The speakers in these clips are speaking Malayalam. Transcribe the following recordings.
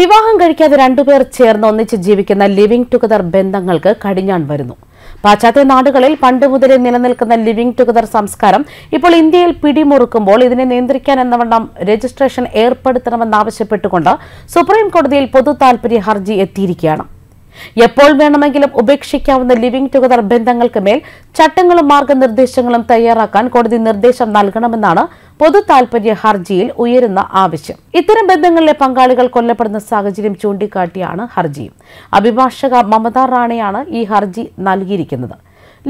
വിവാഹം കഴിക്കാതെ രണ്ടുപേർ ചേർന്ന് ഒന്നിച്ച് ജീവിക്കുന്ന ലിവിംഗ് ടുഗദർ ബന്ധങ്ങൾക്ക് കടിഞ്ഞാൺ വരുന്നു പാശ്ചാത്യ നാടുകളിൽ പണ്ട് മുതലേ നിലനിൽക്കുന്ന ലിവിംഗ് ടുഗദർ സംസ്കാരം ഇപ്പോൾ ഇന്ത്യയിൽ പിടിമുറുക്കുമ്പോൾ ഇതിനെ നിയന്ത്രിക്കാൻ എന്നവണ്ണം രജിസ്ട്രേഷൻ ഏർപ്പെടുത്തണമെന്നാവശ്യപ്പെട്ടുകൊണ്ട് സുപ്രീം കോടതിയിൽ പൊതു താൽപര്യ ഹർജി എത്തിയിരിക്കുകയാണ് എപ്പോൾ വേണമെങ്കിലും ഉപേക്ഷിക്കാവുന്ന ലിവിംഗ് ടുഗദർ ബന്ധങ്ങൾക്ക് മേൽ ചട്ടങ്ങളും മാർഗനിർദ്ദേശങ്ങളും തയ്യാറാക്കാൻ കോടതി നിർദ്ദേശം നൽകണമെന്നാണ് പൊതു താൽപര്യ ഹർജിയിൽ ഉയരുന്ന ആവശ്യം ഇത്തരം ബന്ധങ്ങളിലെ പങ്കാളികൾ കൊല്ലപ്പെടുന്ന സാഹചര്യം ചൂണ്ടിക്കാട്ടിയാണ് ഹർജി അഭിഭാഷക മമത റാണയാണ് ഈ ഹർജി നൽകിയിരിക്കുന്നത്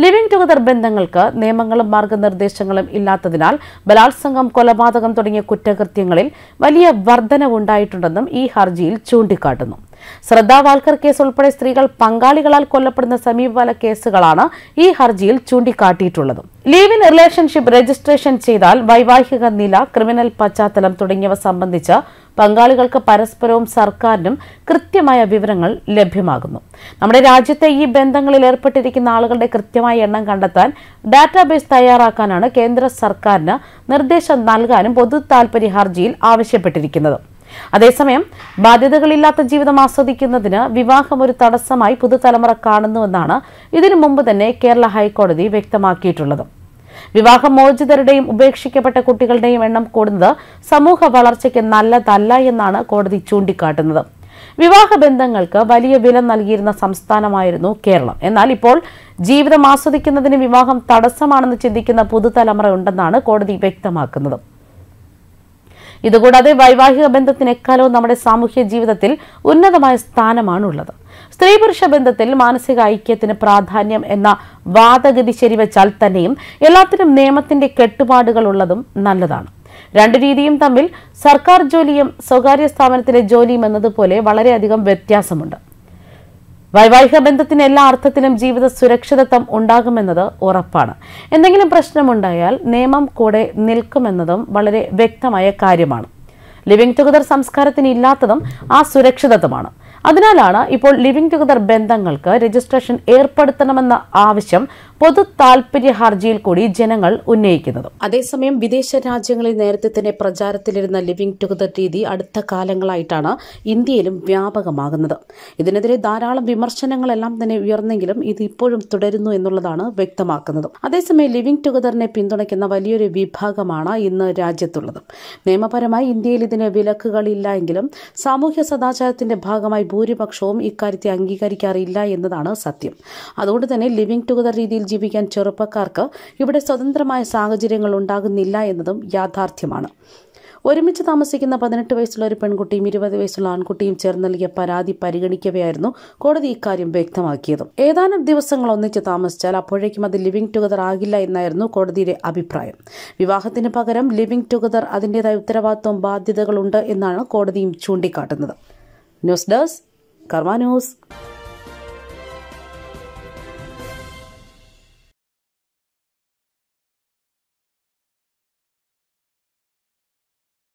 ലിവിംഗ് ടുഗദർ ബന്ധങ്ങൾക്ക് നിയമങ്ങളും മാർഗനിർദ്ദേശങ്ങളും ഇല്ലാത്തതിനാൽ ബലാത്സംഗം കൊലപാതകം തുടങ്ങിയ കുറ്റകൃത്യങ്ങളിൽ വലിയ വർധനവുണ്ടായിട്ടുണ്ടെന്നും ഈ ഹർജിയിൽ ചൂണ്ടിക്കാട്ടുന്നു ശ്രദ്ധാവാൽക്കർ കേസ് ഉൾപ്പെടെ സ്ത്രീകൾ പങ്കാളികളാൽ കൊല്ലപ്പെടുന്ന സമീപകാല കേസുകളാണ് ഈ ഹർജിയിൽ ചൂണ്ടിക്കാട്ടിയിട്ടുള്ളത് ലീവ് ഇൻ റിലേഷൻഷിപ്പ് രജിസ്ട്രേഷൻ ചെയ്താൽ വൈവാഹിക നില ക്രിമിനൽ പശ്ചാത്തലം തുടങ്ങിയവ സംബന്ധിച്ച് പങ്കാളികൾക്ക് പരസ്പരവും സർക്കാരിനും കൃത്യമായ വിവരങ്ങൾ ലഭ്യമാകുന്നു നമ്മുടെ രാജ്യത്തെ ഈ ബന്ധങ്ങളിൽ ഏർപ്പെട്ടിരിക്കുന്ന ആളുകളുടെ കൃത്യമായ എണ്ണം കണ്ടെത്താൻ ഡാറ്റാബേസ് തയ്യാറാക്കാനാണ് കേന്ദ്ര സർക്കാരിന് നിർദ്ദേശം നൽകാനും പൊതു താൽപര്യ ഹർജിയിൽ ആവശ്യപ്പെട്ടിരിക്കുന്നത് അതേസമയം ബാധ്യതകളില്ലാത്ത ജീവിതം ആസ്വദിക്കുന്നതിന് വിവാഹം ഒരു തടസ്സമായി പുതുതലമുറ കാണുന്നുവെന്നാണ് ഇതിനു മുമ്പ് തന്നെ കേരള ഹൈക്കോടതി വ്യക്തമാക്കിയിട്ടുള്ളത് വിവാഹമോചിതരുടെയും ഉപേക്ഷിക്കപ്പെട്ട കുട്ടികളുടെയും എണ്ണം കൂടുന്നത് സമൂഹ വളർച്ചയ്ക്ക് നല്ലതല്ല എന്നാണ് കോടതി ചൂണ്ടിക്കാട്ടുന്നത് വിവാഹ ബന്ധങ്ങൾക്ക് വലിയ വില നൽകിയിരുന്ന സംസ്ഥാനമായിരുന്നു കേരളം എന്നാൽ ഇപ്പോൾ ജീവിതം ആസ്വദിക്കുന്നതിന് വിവാഹം തടസ്സമാണെന്ന് ചിന്തിക്കുന്ന പുതുതലമുറ ഉണ്ടെന്നാണ് കോടതി വ്യക്തമാക്കുന്നത് ഇതുകൂടാതെ വൈവാഹിക ബന്ധത്തിന് നമ്മുടെ സാമൂഹ്യ ജീവിതത്തിൽ ഉന്നതമായ സ്ഥാനമാണുള്ളത് സ്ത്രീ പുരുഷ ബന്ധത്തിൽ മാനസിക ഐക്യത്തിന് പ്രാധാന്യം എന്ന വാദഗതി ശരിവച്ചാൽ തന്നെയും എല്ലാത്തിനും നിയമത്തിന്റെ കെട്ടുപാടുകൾ ഉള്ളതും നല്ലതാണ് രണ്ട് രീതിയും തമ്മിൽ സർക്കാർ ജോലിയും സ്വകാര്യ സ്ഥാപനത്തിലെ ജോലിയും എന്നതുപോലെ വളരെയധികം വ്യത്യാസമുണ്ട് വൈവാഹിക ബന്ധത്തിന് എല്ലാ അർത്ഥത്തിലും ജീവിത സുരക്ഷിതത്വം ഉണ്ടാകുമെന്നത് ഉറപ്പാണ് എന്തെങ്കിലും പ്രശ്നമുണ്ടായാൽ നിയമം കൂടെ നിൽക്കുമെന്നതും വളരെ വ്യക്തമായ കാര്യമാണ് ലിവിംഗ് ടുഗദർ സംസ്കാരത്തിന് ഇല്ലാത്തതും ആ സുരക്ഷിതത്വമാണ് അതിനാലാണ് ഇപ്പോൾ ലിവിംഗ് ടുഗദർ ബന്ധങ്ങൾക്ക് രജിസ്ട്രേഷൻ ഏർപ്പെടുത്തണമെന്ന ആവശ്യം പൊതു താൽപര്യ ഹർജിയിൽ കൂടി ജനങ്ങൾ ഉന്നയിക്കുന്നത് അതേസമയം വിദേശ രാജ്യങ്ങളിൽ നേരത്തെ തന്നെ പ്രചാരത്തിലിരുന്ന ലിവിംഗ് ടുഗദർ രീതി അടുത്ത കാലങ്ങളായിട്ടാണ് ഇന്ത്യയിലും വ്യാപകമാകുന്നത് ഇതിനെതിരെ ധാരാളം വിമർശനങ്ങളെല്ലാം തന്നെ ഉയർന്നെങ്കിലും ഇത് ഇപ്പോഴും തുടരുന്നു എന്നുള്ളതാണ് വ്യക്തമാക്കുന്നത് അതേസമയം ലിവിംഗ് ടുഗദറിനെ പിന്തുണയ്ക്കുന്ന വലിയൊരു വിഭാഗമാണ് ഇന്ന് രാജ്യത്തുള്ളത് നിയമപരമായി ഇന്ത്യയിൽ ഇതിന് വിലക്കുകളില്ല എങ്കിലും സാമൂഹ്യ സദാചാരത്തിന്റെ ഭാഗമായി ഭൂരിപക്ഷവും ഇക്കാര്യത്തെ അംഗീകരിക്കാറില്ല എന്നതാണ് സത്യം അതുകൊണ്ട് തന്നെ ലിവിംഗ് ടുഗദർ രീതിയിൽ ജീവിക്കാൻ ചെറുപ്പക്കാർക്ക് ഇവിടെ സ്വതന്ത്രമായ സാഹചര്യങ്ങൾ ഉണ്ടാകുന്നില്ല എന്നതും യാഥാർത്ഥ്യമാണ് ഒരുമിച്ച് താമസിക്കുന്ന പതിനെട്ട് വയസ്സുള്ള ഒരു പെൺകുട്ടിയും ഇരുപത് വയസ്സുള്ള ആൺകുട്ടിയും ചേർന്ന് നൽകിയ പരാതി പരിഗണിക്കവെയായിരുന്നു കോടതി ഇക്കാര്യം വ്യക്തമാക്കിയത് ഏതാനും ദിവസങ്ങൾ ഒന്നിച്ച് താമസിച്ചാൽ അപ്പോഴേക്കും അത് ലിവിംഗ് ടുഗദർ ആകില്ല എന്നായിരുന്നു കോടതിയുടെ അഭിപ്രായം വിവാഹത്തിന് പകരം ലിവിംഗ് ടുഗദർ അതിൻ്റെതായ ഉത്തരവാദിത്വം ബാധ്യതകളുണ്ട് എന്നാണ് കോടതിയും ചൂണ്ടിക്കാട്ടുന്നത് ന്യൂസ് ഡെസ്ക് കർമ്മ ന്യൂസ്